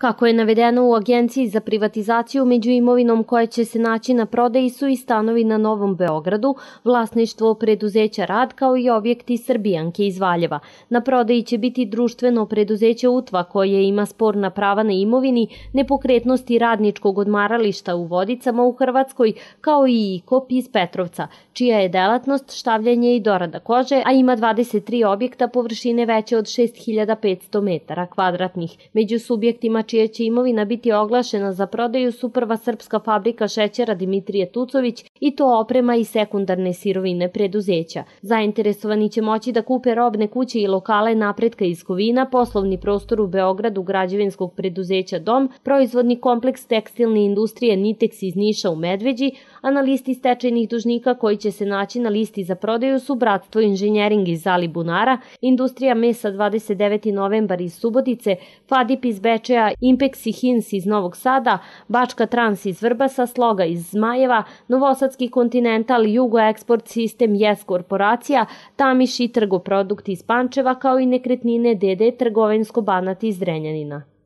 Kako je navedeno u Agenciji za privatizaciju, među imovinom koje će se naći na prodeji su i stanovi na Novom Beogradu, vlasništvo preduzeća Rad kao i objekti Srbijanke iz Valjeva. Na prodeji će biti društveno preduzeće Utva koje ima sporna prava na imovini, nepokretnosti radničkog odmarališta u Vodicama u Hrvatskoj, kao i IKOP iz Petrovca, čija je delatnost štavljanje i dorada kože, a ima 23 objekta površine veće od 6500 metara kvadratnih. Među subjektima čija će imovina biti oglašena za prodaju su prva srpska fabrika šećera Dimitrije Tucović i to oprema i sekundarne sirovine preduzeća. Zainteresovani će moći da kupe robne kuće i lokale napretka iz Kovina, poslovni prostor u Beogradu građevinskog preduzeća Dom, proizvodni kompleks tekstilne industrije Nitex iz Niša u Medveđi, a na listi stečajnih dužnika koji će se naći na listi za prodaju su Bratstvo inženjering iz Zali Bunara, Industrija mesa 29. novembar iz Subotice, Fadip iz Bečeja, Impex i Hins iz Novog Sada, Bačka Trans iz Vrbasa, Sloga iz Zmajeva, Novosadski kontinental, Jugo Export Sistem, Jes Korporacija, Tamiš i Trgoprodukt iz Pančeva, kao i nekretnine DD Trgovensko Banat iz Drenjanina.